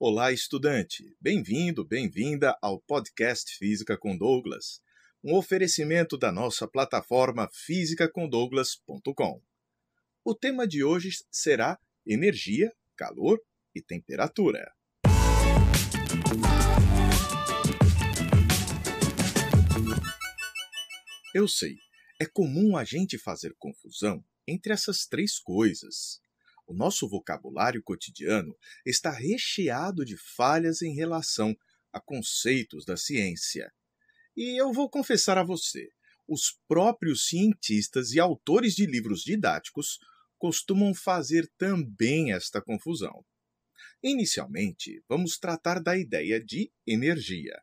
Olá, estudante! Bem-vindo, bem-vinda ao podcast Física com Douglas, um oferecimento da nossa plataforma físicacondouglas.com. O tema de hoje será energia, calor e temperatura. Eu sei, é comum a gente fazer confusão entre essas três coisas. O nosso vocabulário cotidiano está recheado de falhas em relação a conceitos da ciência. E eu vou confessar a você: os próprios cientistas e autores de livros didáticos costumam fazer também esta confusão. Inicialmente, vamos tratar da ideia de energia.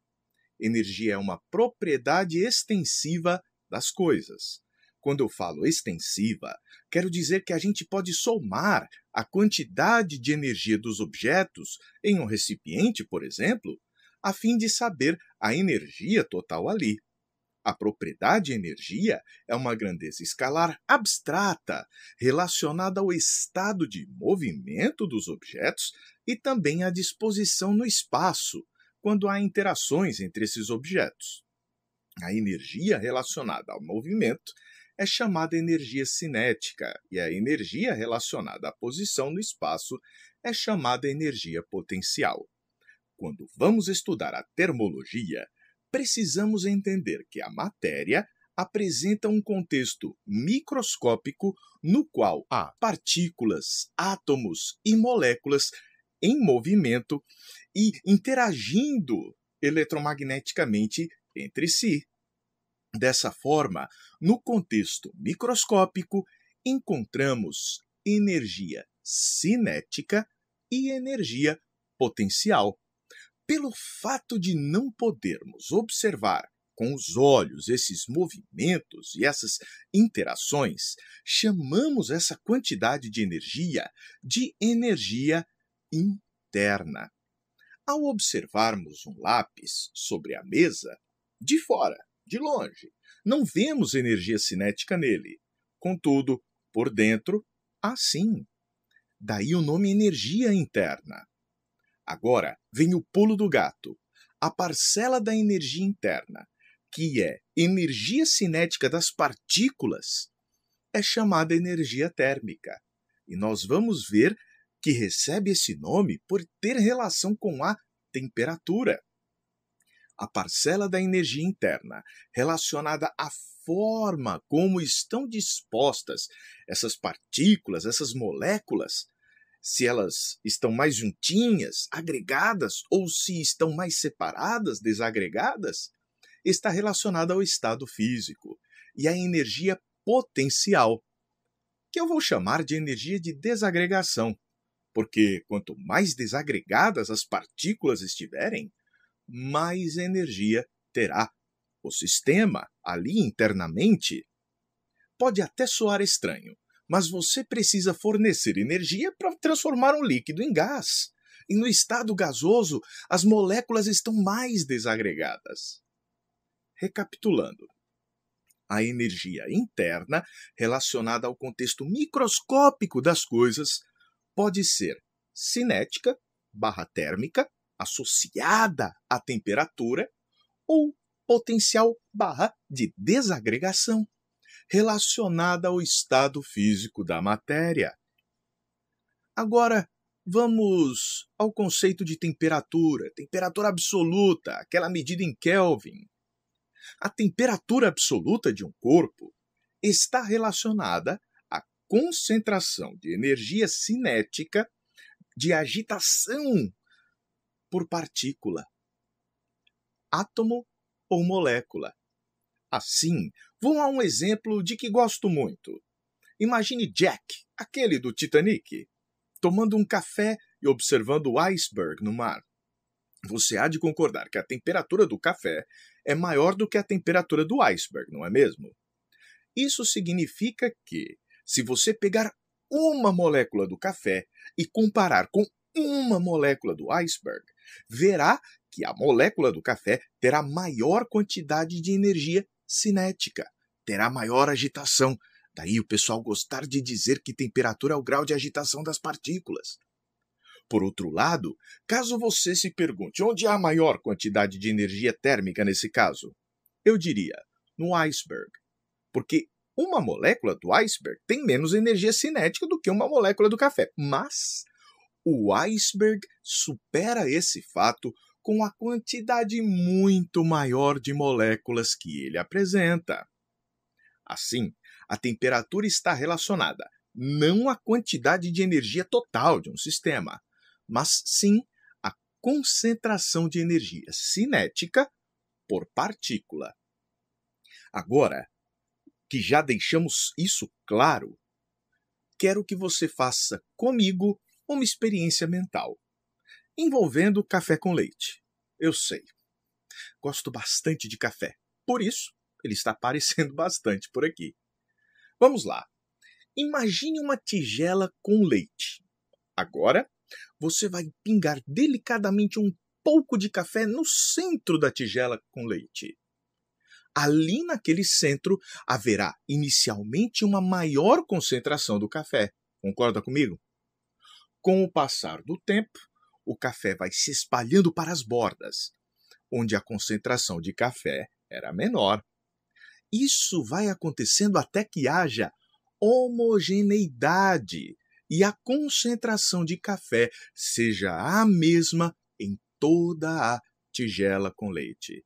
Energia é uma propriedade extensiva das coisas. Quando eu falo extensiva, quero dizer que a gente pode somar a quantidade de energia dos objetos em um recipiente, por exemplo, a fim de saber a energia total ali. A propriedade energia é uma grandeza escalar abstrata relacionada ao estado de movimento dos objetos e também à disposição no espaço, quando há interações entre esses objetos. A energia relacionada ao movimento é chamada energia cinética, e a energia relacionada à posição no espaço é chamada energia potencial. Quando vamos estudar a termologia, precisamos entender que a matéria apresenta um contexto microscópico no qual há partículas, átomos e moléculas em movimento e interagindo eletromagneticamente entre si. Dessa forma, no contexto microscópico, encontramos energia cinética e energia potencial. Pelo fato de não podermos observar com os olhos esses movimentos e essas interações, chamamos essa quantidade de energia de energia interna. Ao observarmos um lápis sobre a mesa, de fora de longe. Não vemos energia cinética nele. Contudo, por dentro, há sim. Daí o nome energia interna. Agora vem o pulo do gato, a parcela da energia interna, que é energia cinética das partículas, é chamada energia térmica. E nós vamos ver que recebe esse nome por ter relação com a temperatura a parcela da energia interna relacionada à forma como estão dispostas essas partículas, essas moléculas, se elas estão mais juntinhas, agregadas, ou se estão mais separadas, desagregadas, está relacionada ao estado físico e à energia potencial, que eu vou chamar de energia de desagregação, porque quanto mais desagregadas as partículas estiverem, mais energia terá o sistema ali internamente. Pode até soar estranho, mas você precisa fornecer energia para transformar um líquido em gás. E no estado gasoso, as moléculas estão mais desagregadas. Recapitulando, a energia interna relacionada ao contexto microscópico das coisas pode ser cinética barra térmica associada à temperatura ou potencial barra de desagregação relacionada ao estado físico da matéria. Agora, vamos ao conceito de temperatura, temperatura absoluta, aquela medida em Kelvin. A temperatura absoluta de um corpo está relacionada à concentração de energia cinética de agitação por partícula, átomo ou molécula. Assim, vou a um exemplo de que gosto muito. Imagine Jack, aquele do Titanic, tomando um café e observando o iceberg no mar. Você há de concordar que a temperatura do café é maior do que a temperatura do iceberg, não é mesmo? Isso significa que, se você pegar uma molécula do café e comparar com uma molécula do iceberg, verá que a molécula do café terá maior quantidade de energia cinética, terá maior agitação. Daí o pessoal gostar de dizer que temperatura é o grau de agitação das partículas. Por outro lado, caso você se pergunte onde há maior quantidade de energia térmica nesse caso, eu diria no iceberg, porque uma molécula do iceberg tem menos energia cinética do que uma molécula do café, mas o iceberg supera esse fato com a quantidade muito maior de moléculas que ele apresenta. Assim, a temperatura está relacionada não à quantidade de energia total de um sistema, mas sim à concentração de energia cinética por partícula. Agora que já deixamos isso claro, quero que você faça comigo uma experiência mental envolvendo café com leite. Eu sei. Gosto bastante de café. Por isso, ele está aparecendo bastante por aqui. Vamos lá. Imagine uma tigela com leite. Agora, você vai pingar delicadamente um pouco de café no centro da tigela com leite. Ali naquele centro haverá inicialmente uma maior concentração do café. Concorda comigo? Com o passar do tempo, o café vai se espalhando para as bordas, onde a concentração de café era menor. Isso vai acontecendo até que haja homogeneidade e a concentração de café seja a mesma em toda a tigela com leite.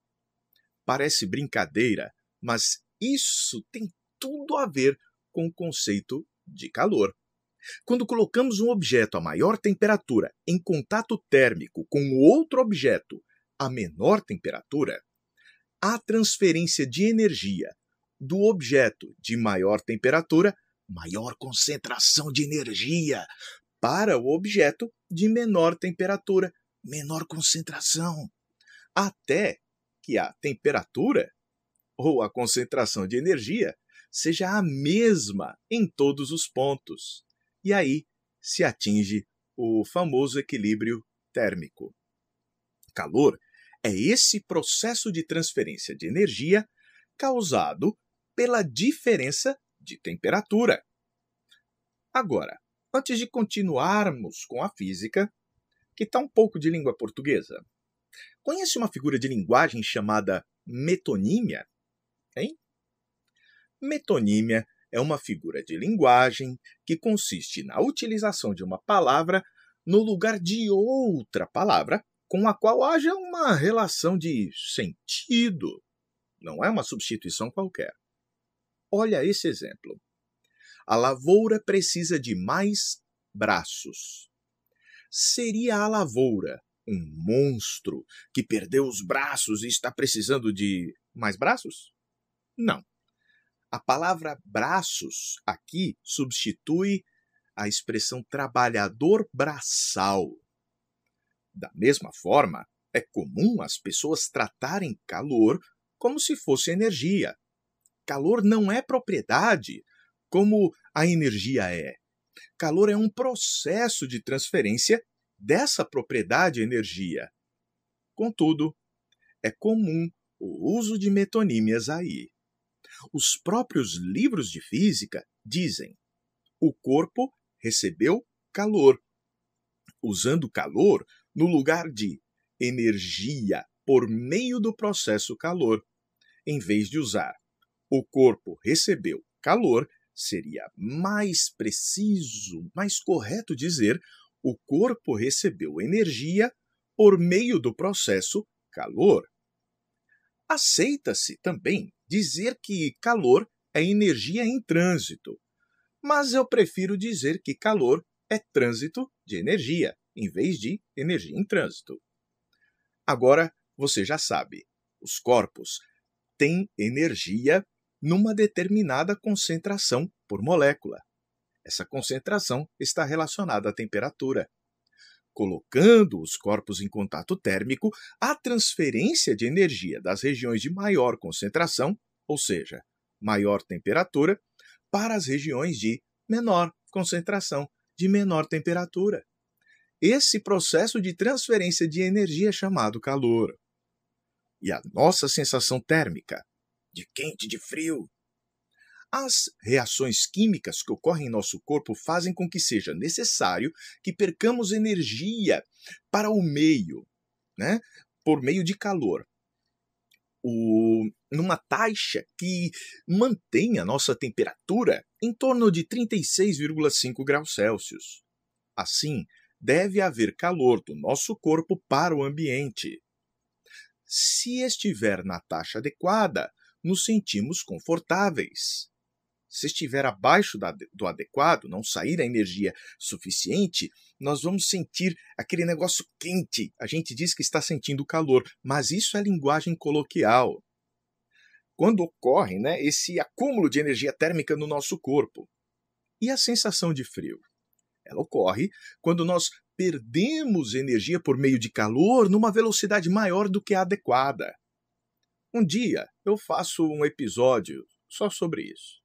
Parece brincadeira, mas isso tem tudo a ver com o conceito de calor. Quando colocamos um objeto a maior temperatura em contato térmico com outro objeto a menor temperatura, a transferência de energia do objeto de maior temperatura, maior concentração de energia, para o objeto de menor temperatura, menor concentração, até que a temperatura ou a concentração de energia seja a mesma em todos os pontos e aí se atinge o famoso equilíbrio térmico. Calor é esse processo de transferência de energia causado pela diferença de temperatura. Agora, antes de continuarmos com a física, que tal tá um pouco de língua portuguesa? Conhece uma figura de linguagem chamada metonímia? Hein? Metonímia é uma figura de linguagem que consiste na utilização de uma palavra no lugar de outra palavra com a qual haja uma relação de sentido. Não é uma substituição qualquer. Olha esse exemplo. A lavoura precisa de mais braços. Seria a lavoura um monstro que perdeu os braços e está precisando de mais braços? Não. A palavra braços aqui substitui a expressão trabalhador braçal. Da mesma forma, é comum as pessoas tratarem calor como se fosse energia. Calor não é propriedade, como a energia é. Calor é um processo de transferência dessa propriedade energia. Contudo, é comum o uso de metonímias aí. Os próprios livros de física dizem: o corpo recebeu calor, usando calor no lugar de energia por meio do processo calor, em vez de usar o corpo recebeu calor, seria mais preciso, mais correto dizer o corpo recebeu energia por meio do processo calor. Aceita-se também dizer que calor é energia em trânsito, mas eu prefiro dizer que calor é trânsito de energia, em vez de energia em trânsito. Agora você já sabe, os corpos têm energia numa determinada concentração por molécula. Essa concentração está relacionada à temperatura colocando os corpos em contato térmico, a transferência de energia das regiões de maior concentração, ou seja, maior temperatura, para as regiões de menor concentração, de menor temperatura. Esse processo de transferência de energia é chamado calor. E a nossa sensação térmica, de quente, de frio, as reações químicas que ocorrem em nosso corpo fazem com que seja necessário que percamos energia para o meio, né? por meio de calor. O, numa taxa que mantém a nossa temperatura em torno de 36,5 graus Celsius. Assim, deve haver calor do nosso corpo para o ambiente. Se estiver na taxa adequada, nos sentimos confortáveis se estiver abaixo do adequado, não sair a energia suficiente, nós vamos sentir aquele negócio quente. A gente diz que está sentindo calor, mas isso é linguagem coloquial. Quando ocorre né, esse acúmulo de energia térmica no nosso corpo. E a sensação de frio? Ela ocorre quando nós perdemos energia por meio de calor numa velocidade maior do que a adequada. Um dia eu faço um episódio só sobre isso.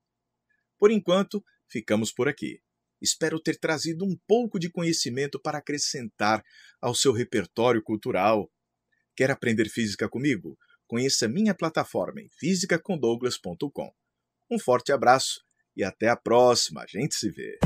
Por enquanto, ficamos por aqui. Espero ter trazido um pouco de conhecimento para acrescentar ao seu repertório cultural. Quer aprender física comigo? Conheça minha plataforma em fisicacondouglas.com. Um forte abraço e até a próxima. A gente se vê.